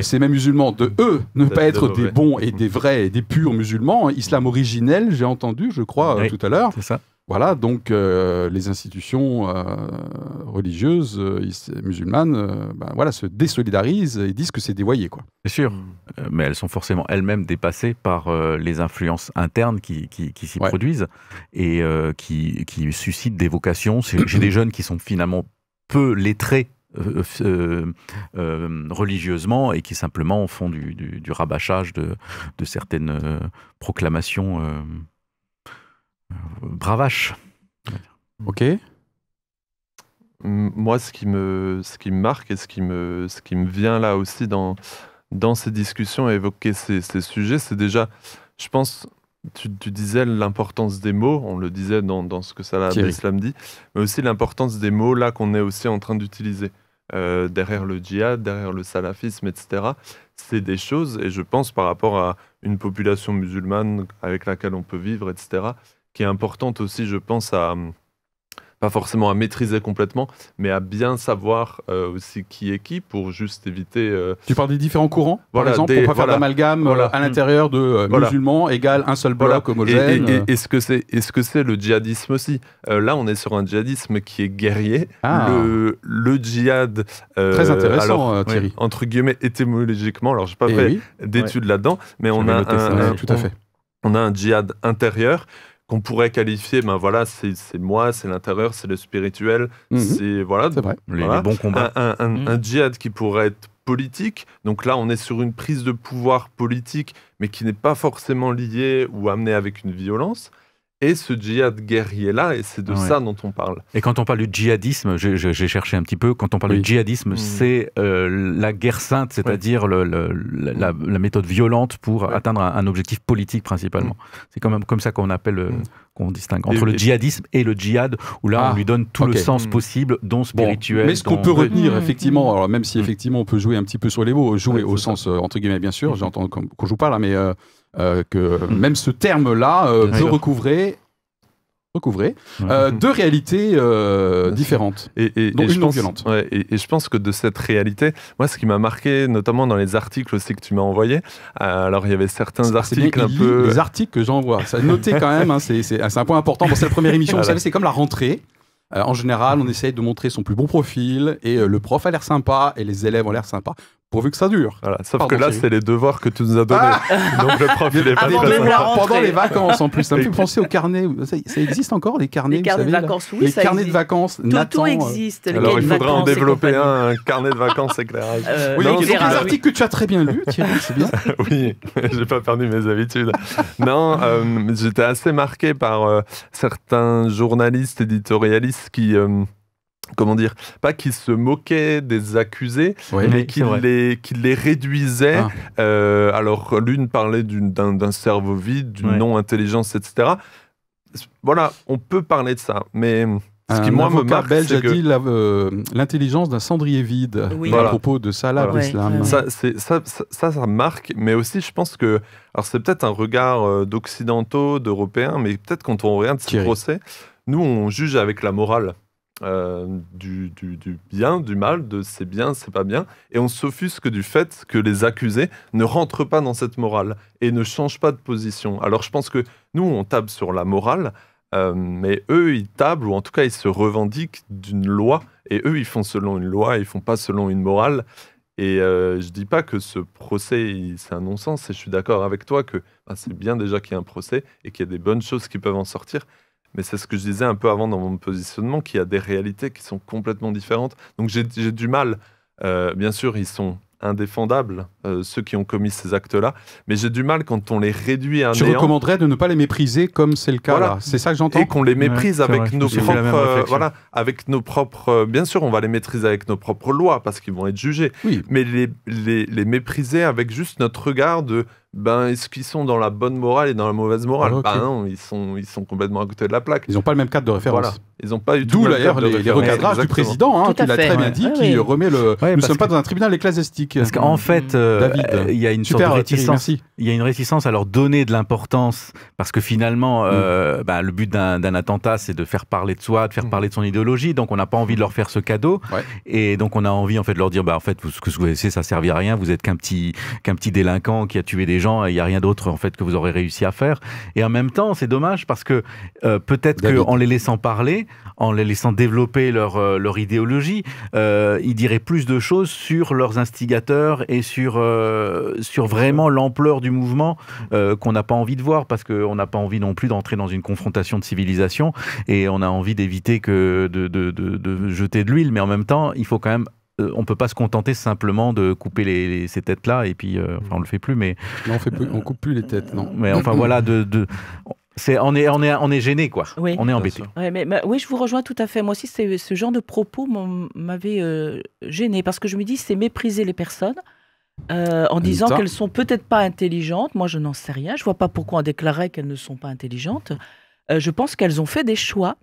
ces mêmes musulmans, de eux, ne pas être des bons et des vrais et des purs musulmans, islam originel, j'ai entendu, je crois, euh, tout à l'heure. C'est ça. Voilà, donc euh, les institutions euh, religieuses musulmanes ben voilà, se désolidarisent et disent que c'est dévoyé. Quoi. C'est sûr, mm. mais elles sont forcément elles-mêmes dépassées par les influences internes qui, qui, s'y produisent et qui, qui suscitent des vocations. J'ai des jeunes qui sont finalement peu lettrés euh, euh, euh, religieusement et qui simplement font du, rabâchage de, certaines proclamations bravaches. Ok. Moi, ce qui me, marque et ce qui me, vient là aussi dans, ces discussions et évoquer ces, sujets, c'est déjà, je pense, tu, disais l'importance des mots, on le disait dans, ce que Salah Abdeslam dit, mais aussi l'importance des mots là qu'on est aussi en train d'utiliser. Euh, derrière le djihad, derrière le salafisme, etc. C'est des choses, et je pense par rapport à une population musulmane avec laquelle on peut vivre, etc., qui est importante aussi, je pense, à, hum, pas forcément à maîtriser complètement, mais à bien savoir aussi euh, qui est qui pour juste éviter. Euh, tu parles des différents courants, voilà, par exemple, pour pas faire d'amalgame euh, à mm. l'intérieur de musulmans égale un seul bloc homogène. Et, est-ce que c'est est -ce c'est le djihadisme aussi Là, on est sur un djihadisme qui est guerrier. Ah. Le, djihad. Très intéressant, Thierry. entre guillemets, étymologiquement, alors je n'ai pas eh fait d'études là-dedans, mais on a, tout à fait. on a un djihad intérieur qu'on pourrait qualifier, ben voilà, c'est moi, c'est l'intérieur, c'est le spirituel, mhm. c'est voilà, Les, bons combats. Un, mhm. un, djihad qui pourrait être politique. Donc là, on est sur une prise de pouvoir politique, mais qui n'est pas forcément liée ou amenée avec une violence et ce djihad guerrier-là, et c'est de ça dont on parle. Et quand on parle du djihadisme, j'ai cherché un petit peu, quand on parle du djihadisme, mm. c'est euh, la guerre sainte, c'est-à-dire la, méthode violente pour atteindre un, objectif politique principalement. Mm. C'est quand même comme ça qu'on appelle, euh, mm. qu'on distingue, entre le djihadisme et le djihad, où là on ah, lui donne tout le sens possible, dont spirituel. mais ce qu'on peut retenir, effectivement, alors même si effectivement on peut jouer un petit peu sur les mots, jouer au sens, euh, entre guillemets bien sûr, mm-hmm. j'entends qu'on joue pas là, mais... Euh, que hmm. même ce terme-là euh, peut recouvrer euh, deux réalités différentes, et, et, une non violente. et, je pense que de cette réalité, moi, ce qui m'a marqué, notamment dans les articles aussi que tu m'as envoyés, alors il y avait certains articles un peu... Les articles que j'envoie, ça noté quand même, hein, ah, c'est un point important. Bon, c'est la première émission, vous savez, c'est comme la rentrée. en général, on essaye de montrer son plus bon profil, et le prof a l'air sympa, et les élèves ont l'air sympas pourvu que ça dure. Voilà. Sauf que là, c'est les devoirs que tu nous as donnés. Ah Donc le prof, il pas ah, Pendant les vacances, en plus. Ça me penser aux carnets. Ça, existe encore, les carnets Les carnets de vacances, oui. Les carnets de vacances. Tout, euh, Alors, il faudra en développer un, un, carnet de vacances éclairage. Euh, il oui, a des articles que tu as très bien lus, Thierry, c'est bien. oui, j'ai pas perdu mes habitudes. non, euh, j'étais assez marqué par certains journalistes, éditorialistes qui comment dire, pas qu'ils se moquaient des accusés, mais qu'il les, réduisaient. réduisait. Ah. Euh, alors l'une parlait d'un cerveau vide, d'une non-intelligence, etc. Voilà, on peut parler de ça, mais... Ce qui, moi, me marque, belge euh, l'intelligence d'un cendrier vide à propos de Salah Ça, ça, ça, ça, marque, mais aussi, je pense que. Alors, c'est peut-être un regard euh, d'occidentaux, d'européens, mais peut-être quand on regarde ce procès, nous, on juge avec la morale. Euh, du, bien, du mal, de c'est bien, c'est pas bien, et on s'offusque du fait que les accusés ne rentrent pas dans cette morale et ne changent pas de position. Alors je pense que nous, on table sur la morale, euh, mais eux, ils tablent, ou en tout cas, ils se revendiquent d'une loi, et eux, ils font selon une loi, ils font pas selon une morale. Et euh, je dis pas que ce procès, c'est un non-sens, et je suis d'accord avec toi que bah, c'est bien déjà qu'il y ait un procès et qu'il y a des bonnes choses qui peuvent en sortir, mais c'est ce que je disais un peu avant dans mon positionnement, qu'il y a des réalités qui sont complètement différentes. Donc j'ai du mal. Euh, bien sûr, ils sont indéfendables, euh, ceux qui ont commis ces actes-là, mais j'ai du mal quand on les réduit à un Tu recommanderais de ne pas les mépriser comme c'est le cas voilà. là, c'est ça que j'entends Et qu'on les méprise avec, nos propres, voilà, avec nos propres... Euh, bien sûr, on va les maîtriser avec nos propres lois, parce qu'ils vont être jugés, oui. mais les, les, les mépriser avec juste notre regard de ben est-ce qu'ils sont dans la bonne morale et dans la mauvaise morale ah, Ben non, ils sont, ils sont complètement à côté de la plaque. Ils n'ont pas le même cadre de référence. Voilà. Ils ont pas du tout. D'où d'ailleurs les, recadrages du président, hein, qui l'a très bien dit, qui remet le. Nous ne sommes pas dans un tribunal ecclésiastique. Parce qu'en euh, fait, euh, euh, il y a une Super, sorte de réticence. Il y a une réticence à leur donner de l'importance parce que finalement, mm. bah, le but d'un attentat, c'est de faire parler de soi, de faire mm. parler de son idéologie. Donc on n'a pas envie de leur faire ce cadeau, et donc on a envie en fait de leur dire, bah en fait, ce que vous essayez, ça ne sert à rien. Vous êtes qu'un petit, qu'un petit délinquant qui a tué des gens, il n'y a rien d'autre en fait que vous aurez réussi à faire. Et en même temps, c'est dommage parce que euh, peut-être qu'en les laissant parler, en les laissant développer leur, euh, leur idéologie, euh, ils diraient plus de choses sur leurs instigateurs et sur, sur vraiment l'ampleur du mouvement qu'on n'a pas envie de voir parce qu'on n'a pas envie non plus d'entrer dans une confrontation de civilisation et on a envie d'éviter que de, de, de jeter de l'huile. Mais en même temps, il faut quand même euh, on ne peut pas se contenter simplement de couper les, ces têtes-là, et puis, euh, enfin, on ne le fait plus, mais... Non, on fait on euh, coupe plus les têtes, non. Mais enfin, voilà, de... de c'est on est, on est, on est gêné, quoi. On est embêté. mais, oui, je vous rejoins tout à fait. Moi aussi, ce genre de propos m'avait gêné parce que je me dis, c'est mépriser les personnes en disant qu'elles sont peut-être pas intelligentes. Moi, je n'en sais rien. Je vois pas pourquoi on déclarait qu'elles ne sont pas intelligentes. je pense qu'elles ont fait des choix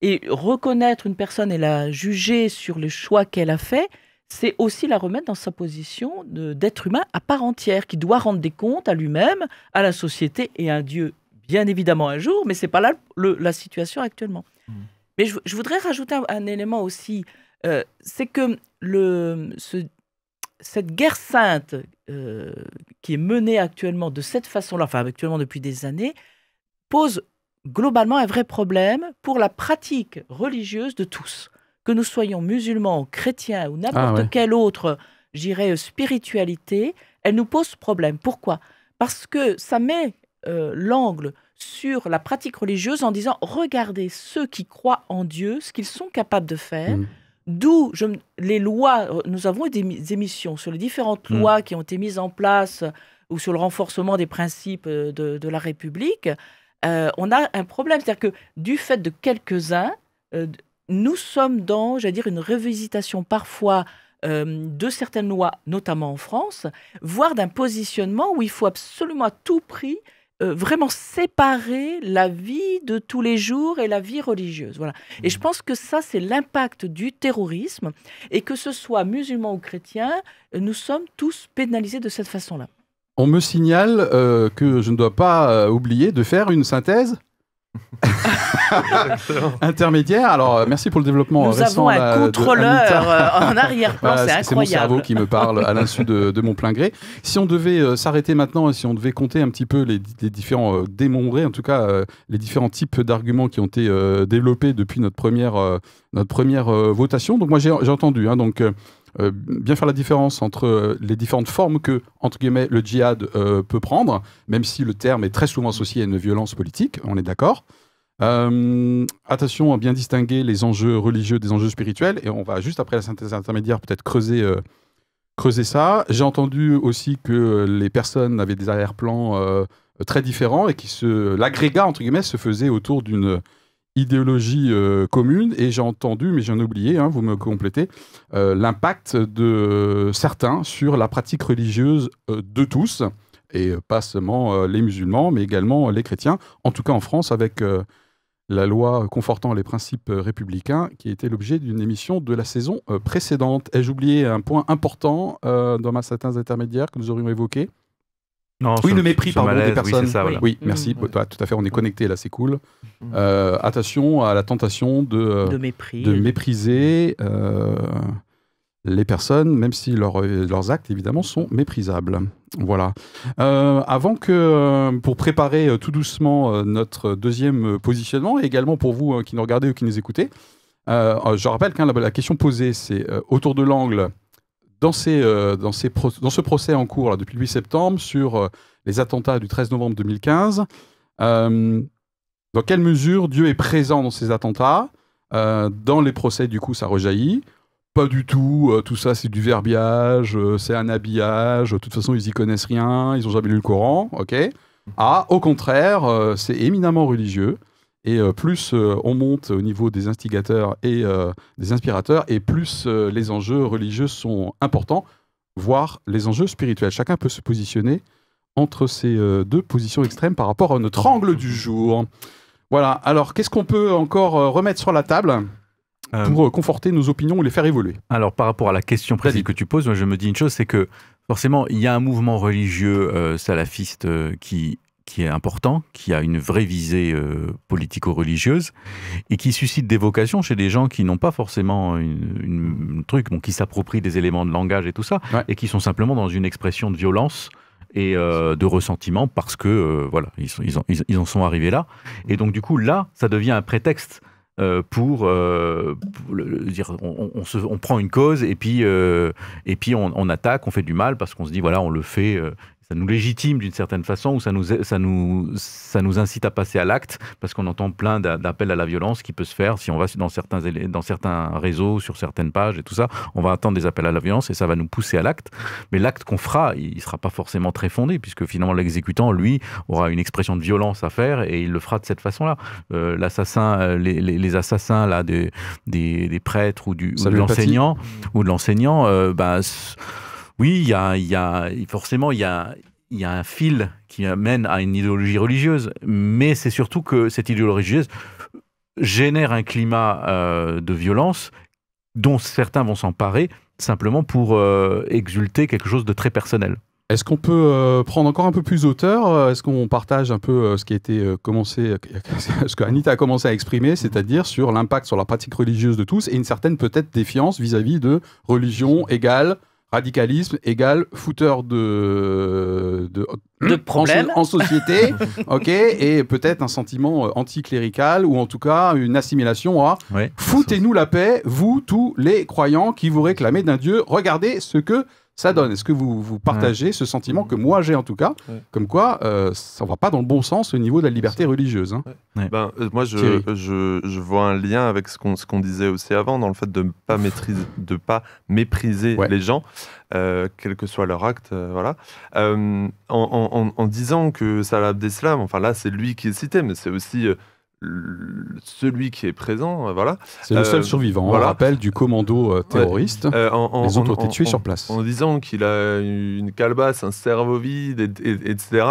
et reconnaître une personne et la juger sur les choix qu'elle a fait, c'est aussi la remettre dans sa position d'être humain à part entière, qui doit rendre des comptes à lui-même, à la société et à Dieu, bien évidemment un jour, mais ce n'est pas là la situation actuellement. Mmh. Mais je, voudrais rajouter un, élément aussi, euh, c'est que cette guerre sainte euh, qui est menée actuellement de cette façon-là, enfin actuellement depuis des années, pose globalement un vrai problème pour la pratique religieuse de tous que nous soyons musulmans, chrétiens ou n'importe quel ah quelle autre, j'irais, spiritualité, elle nous pose problème. Pourquoi Parce que ça met euh, l'angle sur la pratique religieuse en disant regardez ceux qui croient en Dieu, ce qu'ils sont capables de faire. Hmm. D'où les lois, euh, nous avons des, des émissions sur les différentes hmm. lois qui ont été mises en place euh, ou sur le renforcement des principes de, la République. on a un problème, c'est-à-dire que du fait de quelques-uns, nous sommes dans, j'allais dire, une révisitation parfois euh, de certaines lois, notamment en France, voire d'un positionnement où il faut absolument à tout prix euh, vraiment séparer la vie de tous les jours et la vie religieuse. Voilà. Et je mmh. pense que ça, c'est l'impact du terrorisme. Et que ce soit musulman ou chrétien, nous sommes tous pénalisés de cette façon-là. On me signale euh, que je ne dois pas oublier de faire une synthèse intermédiaire. Alors, euh, merci pour le développement. Euh, Nous avons un contrôleur euh, en arrière-plan, c'est incroyable. C'est mon cerveau qui me parle à l'insu de, mon plein gré. Si on devait s'arrêter maintenant et si on devait compter un petit peu les, différents euh, en tout cas les différents types d'arguments qui ont été développés depuis notre première, notre première votation. Donc, moi j'ai entendu. Hein, donc euh, bien faire la différence entre euh, les différentes formes que, entre guillemets, le djihad euh, peut prendre, même si le terme est très souvent associé à une violence politique, on est d'accord. attention à bien distinguer les enjeux religieux des enjeux spirituels, et on va juste après la synthèse intermédiaire peut-être creuser, creuser ça. J'ai entendu aussi que les personnes avaient des arrière-plans très différents et qui se l'agrégat entre guillemets se faisait autour d'une idéologie euh, commune et j'ai entendu, mais j'en ai oublié, hein, vous me complétez, euh, l'impact de certains sur la pratique religieuse euh, de tous, et pas seulement les musulmans, mais également les chrétiens, en tout cas en France avec la loi confortant les principes républicains, qui était l'objet d'une émission de la saison précédente. Ai-je oublié un point important dans ma certains intermédiaires que nous aurions évoqué oui, le mépris, par des personnes. Oui, mm. merci. Mm. Bah, tout à fait, on est connecté là, c'est cool. Mm. Euh, attention à la tentation de, euh, de, mépriser euh, les personnes, même si leurs actes, évidemment, sont méprisables. Voilà. avant que, pour préparer tout doucement notre deuxième positionnement, et également pour vous hein, qui nous regardez ou qui nous écoutez, je rappelle que la, question posée, c'est autour de l'angle dans, ces, euh, dans, ces dans, ce procès en cours là, depuis le 8 septembre sur euh, les attentats du 13 novembre 2015, euh, dans quelle mesure Dieu est présent dans ces attentats Dans les procès, du coup, ça rejaillit. Pas du tout, tout ça c'est du verbiage, c'est un habillage, de toute façon ils y connaissent rien, ils n'ont jamais lu le Coran, ok Ah, au contraire, c'est éminemment religieux. Et euh, plus euh, on monte au niveau des instigateurs et euh, des inspirateurs, et plus les enjeux religieux sont importants, voire les enjeux spirituels. Chacun peut se positionner entre ces deux positions extrêmes par rapport à notre angle du jour. Voilà, alors qu'est-ce qu'on peut encore remettre sur la table pour conforter nos opinions ou les faire évoluer Alors par rapport à la question précise que tu poses, moi, je me dis une chose, c'est que forcément il y a un mouvement religieux salafiste qui qui est important, qui a une vraie visée euh, politico-religieuse et qui suscite des vocations chez des gens qui n'ont pas forcément une, truc, bon, qui s'approprient des éléments de langage et tout ça, et qui sont simplement dans une expression de violence et euh, de ressentiment parce que euh, voilà, ils, ils, en, sont arrivés là. Et donc du coup, là, ça devient un prétexte. pour, dire, on, se, prend une cause et puis, et puis on, on, attaque, on fait du mal parce qu'on se dit voilà, on le fait ça nous légitime d'une certaine façon ou ça nous, ça nous, ça nous incite à passer à l'acte parce qu'on entend plein d'appels à la violence qui peut se faire si on va dans certains, dans certains réseaux, sur certaines pages et tout ça. On va attendre des appels à la violence et ça va nous pousser à l'acte. Mais l'acte qu'on fera, il ne sera pas forcément très fondé puisque finalement l'exécutant, lui, aura une expression de violence à faire et il le fera de cette façon-là. Euh, l'assassin, euh, les, assassins là, des, des, prêtres ou, du, de l'enseignant, ou de l'enseignant, euh, bah, oui, il y a, forcément, il y a, un fil qui mène à une idéologie religieuse, mais c'est surtout que cette idéologie religieuse génère un climat euh, de violence dont certains vont s'emparer simplement pour euh, exulter quelque chose de très personnel. Est-ce qu'on peut euh, prendre encore un peu plus hauteur Est-ce qu'on partage un peu ce qui a été commencé, ce que Anita a commencé à exprimer, c'est-à-dire sur l'impact sur la pratique religieuse de tous et une certaine peut-être défiance vis-à-vis -vis de religion égale radicalisme égale fouteur de de, de problèmes en, société, ok, et peut-être un sentiment euh, anticlérical ou en tout cas une assimilation à foutez-nous la paix, vous tous les croyants qui vous réclamez d'un dieu, regardez ce que ça donne Est-ce que vous, vous partagez ce sentiment que moi j'ai en tout cas, comme quoi euh, ça ne va pas dans le bon sens au niveau de la liberté religieuse hein. ben, euh, Moi je, vois un lien avec ce qu'on disait aussi avant dans le fait de ne pas, de pas mépriser les gens, euh, quel que soit leur acte. voilà. En, en, disant que Salah Abdeslam, enfin là c'est lui qui est cité, mais c'est aussi celui qui est présent, euh, voilà. C'est le seul euh, survivant, on rappelle, du commando euh, terroriste. Ils en, ont été tués sur place. En disant qu'il a une calebasse, un cerveau vide, etc.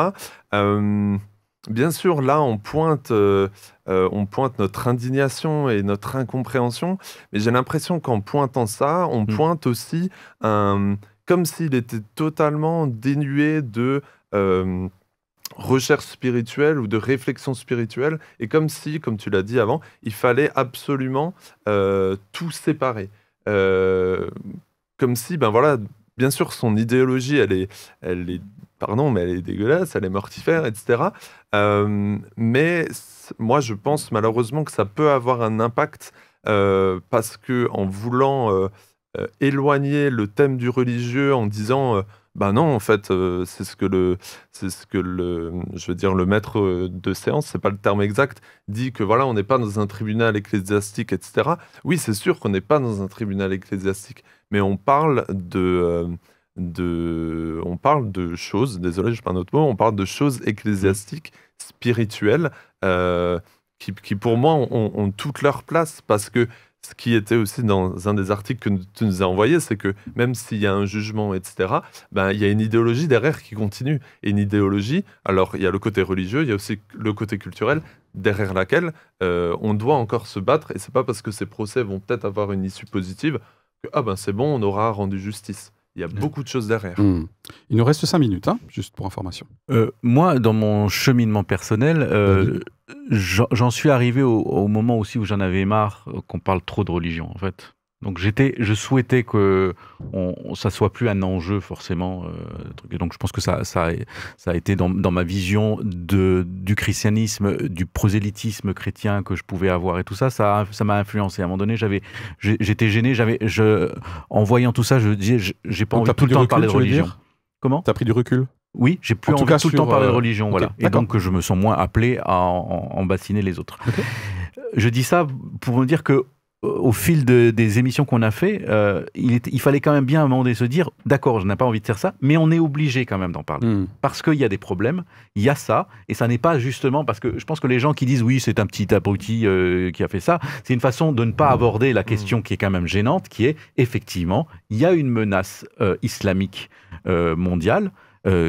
bien sûr, là, on pointe, on pointe notre indignation et notre incompréhension, mais j'ai l'impression qu'en pointant ça, on mm. pointe aussi un, comme s'il était totalement dénué de recherche spirituelle ou de réflexion spirituelle. Et comme si, comme tu l'as dit avant, il fallait absolument euh, tout séparer. Euh, comme si, ben voilà, bien sûr, son idéologie, elle est, elle est, pardon, mais elle est dégueulasse, elle est mortifère, etc. Euh, mais moi, je pense malheureusement que ça peut avoir un impact parce que en voulant éloigner le thème du religieux, en disant ben non, en fait, euh, c'est ce que le, c'est ce que le, je veux dire, le maître euh, de séance, c'est pas le terme exact, dit que voilà, on n'est pas dans un tribunal ecclésiastique, etc. Oui, c'est sûr qu'on n'est pas dans un tribunal ecclésiastique, mais on parle de, euh, de, on parle de choses. Désolé, je parle un autre mot. On parle de choses ecclésiastiques, spirituelles, qui, qui, pour moi ont, ont, toute leur place parce que ce qui était aussi dans un des articles que tu nous as envoyé, c'est que même s'il y a un jugement, etc., ben, il y a une idéologie derrière qui continue. Et une idéologie, alors il y a le côté religieux, il y a aussi le côté culturel, derrière laquelle euh, on doit encore se battre. Et c'est pas parce que ces procès vont peut-être avoir une issue positive que ah ben, c'est bon, on aura rendu justice il y a beaucoup de choses derrière. Hmm. Il nous reste cinq minutes, hein, juste pour information. Euh, moi, dans mon cheminement personnel, euh, j'en suis arrivé au, moment aussi où j'en avais marre euh, qu'on parle trop de religion, en fait. Donc j'étais, je souhaitais que on, ça soit plus un enjeu forcément. Euh, donc je pense que ça, ça, a, ça a été dans, ma vision de, du christianisme, du prosélytisme chrétien que je pouvais avoir et tout ça, ça, ça m'a influencé. À un moment donné, j'avais, j'étais gêné, j'avais, je, en voyant tout ça, je disais, j'ai pas envie tout le temps de parler de religion. Comment as pris du recul oui, j'ai plus en envie tout, tout le temps parler de euh, religion, voilà. et donc je me sens moins appelé à en, bassiner les autres. Je dis ça pour me dire que au fil des émissions qu'on a fait, euh, il, fallait quand même bien à un moment donné se dire, d'accord, je n'ai pas envie de faire ça, mais on est obligé quand même d'en parler. Hmm. Parce qu'il y a des problèmes, il y a ça, et ça n'est pas justement parce que je pense que les gens qui disent, oui, c'est un petit abruti euh, qui a fait ça, c'est une façon de ne pas hmm. aborder la hmm. question qui est quand même gênante, qui est, effectivement, il y a une menace euh, islamique mondiale.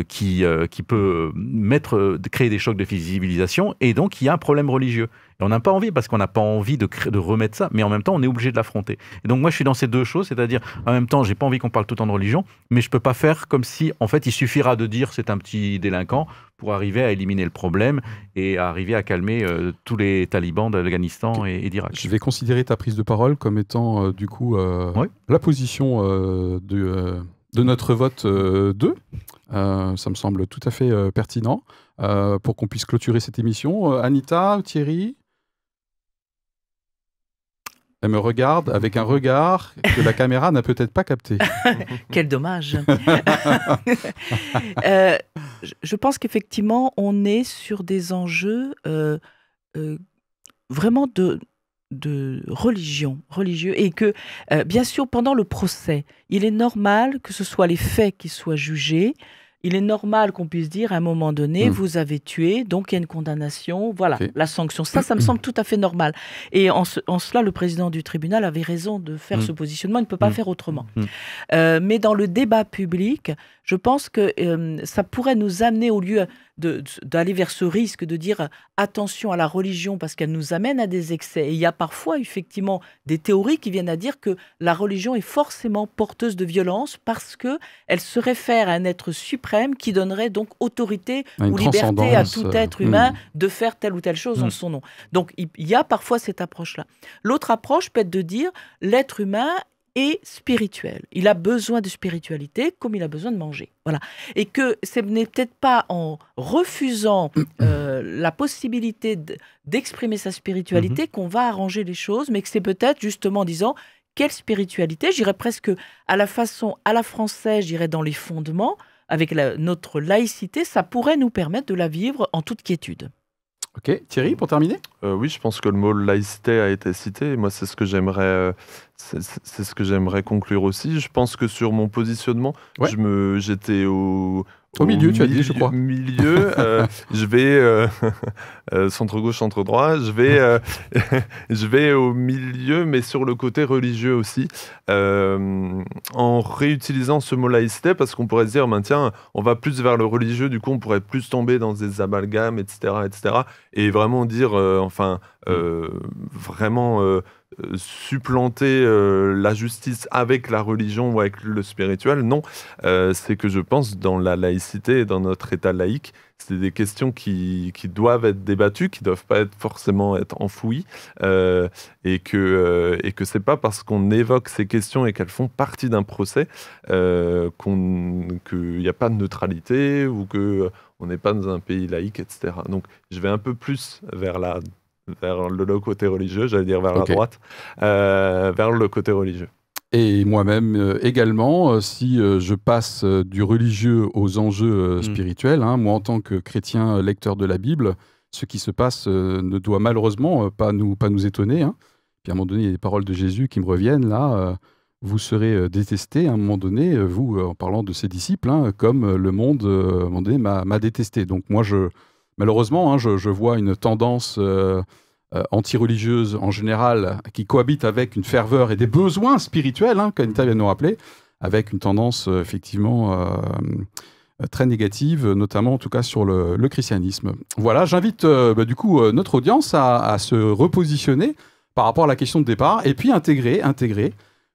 qui, peut mettre, créer des chocs de civilisation, et donc il y a un problème religieux on n'a pas envie parce qu'on n'a pas envie de, de remettre ça, mais en même temps, on est obligé de l'affronter. Et donc moi, je suis dans ces deux choses, c'est-à-dire en même temps, j'ai pas envie qu'on parle tout le temps de religion, mais je peux pas faire comme si, en fait, il suffira de dire c'est un petit délinquant pour arriver à éliminer le problème et à arriver à calmer euh, tous les talibans d'Afghanistan et, d'Irak. Je vais considérer ta prise de parole comme étant euh, du coup euh, la position de, de, notre vote 2. ça me semble tout à fait pertinent pour qu'on puisse clôturer cette émission. Anita, Thierry me regarde avec un regard que la caméra n'a peut-être pas capté. Quel dommage. Euh, je pense qu'effectivement, on est sur des enjeux euh, euh, vraiment de, religion, religieux, et que, bien sûr, pendant le procès, il est normal que ce soit les faits qui soient jugés, il est normal qu'on puisse dire à un moment donné, hmm. vous avez tué, donc il y a une condamnation, voilà, la sanction. Ça, ça me semble tout à fait normal. Et en, cela, le président du tribunal avait raison de faire hmm. ce positionnement, il ne peut pas hmm. faire autrement. Euh, mais dans le débat public, je pense que euh, ça pourrait nous amener au lieu d'aller vers ce risque, de dire attention à la religion parce qu'elle nous amène à des excès. Et il y a parfois effectivement des théories qui viennent à dire que la religion est forcément porteuse de violence parce que elle se réfère à un être suprême qui donnerait donc autorité ou liberté à tout euh, être humain hmm. de faire telle ou telle chose en hmm. son nom. Donc il y a parfois cette approche-là. L'autre approche peut être de dire l'être humain et spirituel. Il a besoin de spiritualité comme il a besoin de manger. Voilà. Et que ce n'est peut-être pas en refusant euh, la possibilité d'exprimer sa spiritualité mhm. qu'on va arranger les choses, mais que c'est peut-être justement en disant quelle spiritualité, j'irais presque à la façon à la française, j'irais dans les fondements, avec notre laïcité, ça pourrait nous permettre de la vivre en toute quiétude. Ok. Thierry, pour terminer euh, Oui, je pense que le mot laïcité a été cité. moi, c'est ce que j'aimerais, euh, c'est, ce que j'aimerais conclure aussi. Je pense que sur mon positionnement, je me, j'étais au, au milieu, tu as dit, je crois. Au Milieu, euh, je vais euh, euh, centre gauche, centre droit. Je vais, je vais au milieu, mais sur le côté religieux aussi, en réutilisant ce mot laïcité, parce qu'on pourrait se dire, ben, tiens, on va plus vers le religieux, du coup, on pourrait plus tomber dans des amalgames, etc., etc. Et vraiment dire, enfin, vraiment supplanter euh, la justice avec la religion ou avec le spirituel. Non, euh, c'est que je pense dans la laïcité et dans notre État laïque, c'est des questions qui, doivent être débattues, qui ne doivent pas être forcément être enfouies, euh, et que et c'est pas parce qu'on évoque ces questions et qu'elles font partie d'un procès qu'il n'y a pas de neutralité ou qu'on n'est pas dans un pays laïque, etc. Donc je vais un peu plus vers la vers le côté religieux, j'allais dire vers la droite, euh, vers le côté religieux. Et moi-même euh, également, euh, si je passe du religieux aux enjeux mm. spirituels, hein, moi en tant que chrétien lecteur de la Bible, ce qui se passe ne doit malheureusement pas, nous, pas nous étonner. Hein. Puis à un moment donné, il y a des paroles de Jésus qui me reviennent là. vous serez détesté à un moment donné, vous, en parlant de ses disciples, hein, comme le monde, à un moment donné, m'a détesté. Donc moi, je, malheureusement, hein, je, vois une tendance euh, euh, anti-religieuse en général qui cohabite avec une ferveur et des besoins spirituels, qu'Anita vient de nous rappeler, avec une tendance euh, effectivement très négative, notamment en tout cas sur le, christianisme. Voilà, j'invite bah, du coup notre audience à, se repositionner par rapport à la question de départ et puis intégrer, intégrer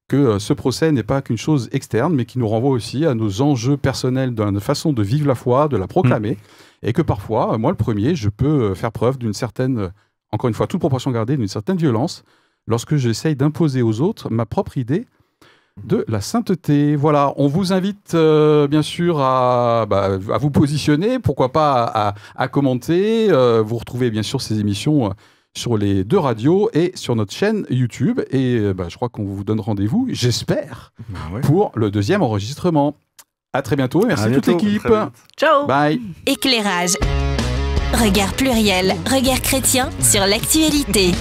que ce procès n'est pas qu'une chose externe, mais qui nous renvoie aussi à nos enjeux personnels, dans la façon de vivre la foi, de la proclamer. Mm et que parfois, euh, moi le premier, je peux euh, faire preuve d'une certaine, euh, encore une fois, toute proportion gardée, d'une certaine violence lorsque j'essaye d'imposer aux autres ma propre idée de la sainteté. Voilà, on vous invite bien sûr bah, à, vous positionner, pourquoi pas à, commenter. vous retrouvez bien sûr ces émissions sur les deux radios et sur notre chaîne YouTube. Et bah, je crois qu'on vous donne rendez-vous, j'espère, ben pour le deuxième enregistrement. À très bientôt merci à, à toute l'équipe. Ciao. Bye. Éclairage. Regard pluriel, regard chrétien sur l'actualité.